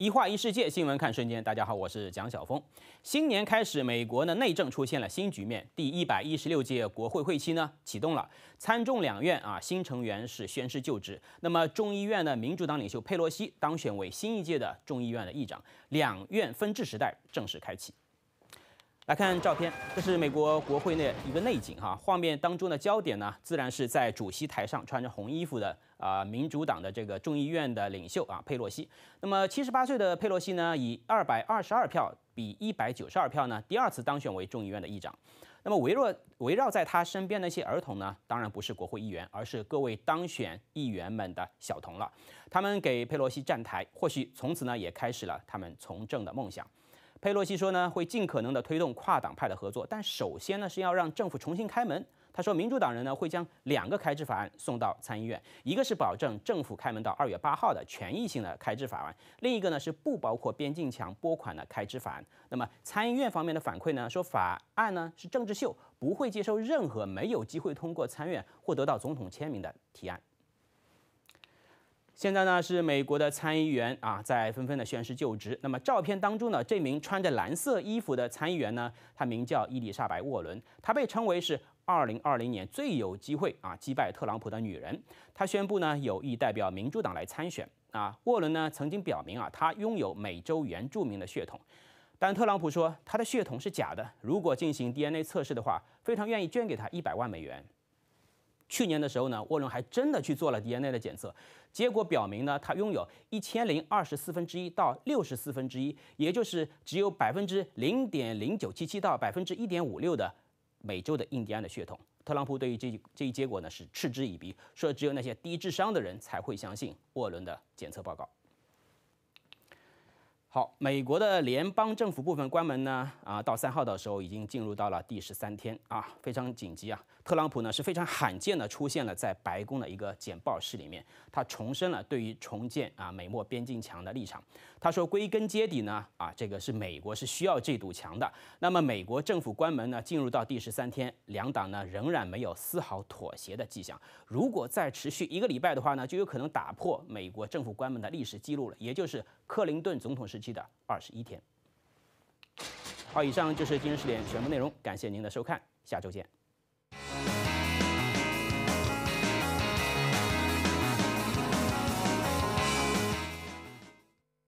一画一世界，新闻看瞬间。大家好，我是蒋晓峰。新年开始，美国呢内政出现了新局面。第一百一十六届国会会期呢启动了，参众两院啊新成员是宣誓就职。那么众议院的民主党领袖佩洛西当选为新一届的众议院的议长，两院分治时代正式开启。来看照片，这是美国国会内一个内景哈。画面当中的焦点呢，自然是在主席台上穿着红衣服的啊民主党的这个众议院的领袖啊佩洛西。那么七十八岁的佩洛西呢，以二百二十二票比一百九十二票呢，第二次当选为众议院的议长。那么围绕围绕在他身边那些儿童呢，当然不是国会议员，而是各位当选议员们的小童了。他们给佩洛西站台，或许从此呢，也开始了他们从政的梦想。佩洛西说呢，会尽可能的推动跨党派的合作，但首先呢是要让政府重新开门。他说，民主党人呢会将两个开支法案送到参议院，一个是保证政府开门到二月八号的权益性的开支法案，另一个呢是不包括边境墙拨款的开支法案。那么参议院方面的反馈呢，说法案呢是政治秀，不会接受任何没有机会通过参院或得到总统签名的提案。现在呢是美国的参议员啊，在纷纷的宣誓就职。那么照片当中呢，这名穿着蓝色衣服的参议员呢，他名叫伊丽莎白·沃伦，她被称为是2020年最有机会啊击败特朗普的女人。她宣布呢有意代表民主党来参选。啊，沃伦呢曾经表明啊，他拥有美洲原住民的血统，但特朗普说他的血统是假的。如果进行 DNA 测试的话，非常愿意捐给1一百万美元。去年的时候呢，沃伦还真的去做了 DNA 的检测，结果表明呢，他拥有一千零二十四分之一到六十四分之一，也就是只有百分之零点零九七七到百分之一点五六的美洲的印第安的血统。特朗普对于这一这一结果呢是嗤之以鼻，说只有那些低智商的人才会相信沃伦的检测报告。好，美国的联邦政府部分关门呢，啊，到三号的时候已经进入到了第十三天啊，非常紧急啊。特朗普呢是非常罕见的出现了在白宫的一个简报室里面，他重申了对于重建啊美墨边境墙的立场。他说归根结底呢，啊，这个是美国是需要这堵墙的。那么美国政府关门呢，进入到第十三天，两党呢仍然没有丝毫妥协的迹象。如果再持续一个礼拜的话呢，就有可能打破美国政府关门的历史记录了，也就是克林顿总统是。期的二十一天。好，以上就是今日时点全部内容，感谢您的收看，下周见。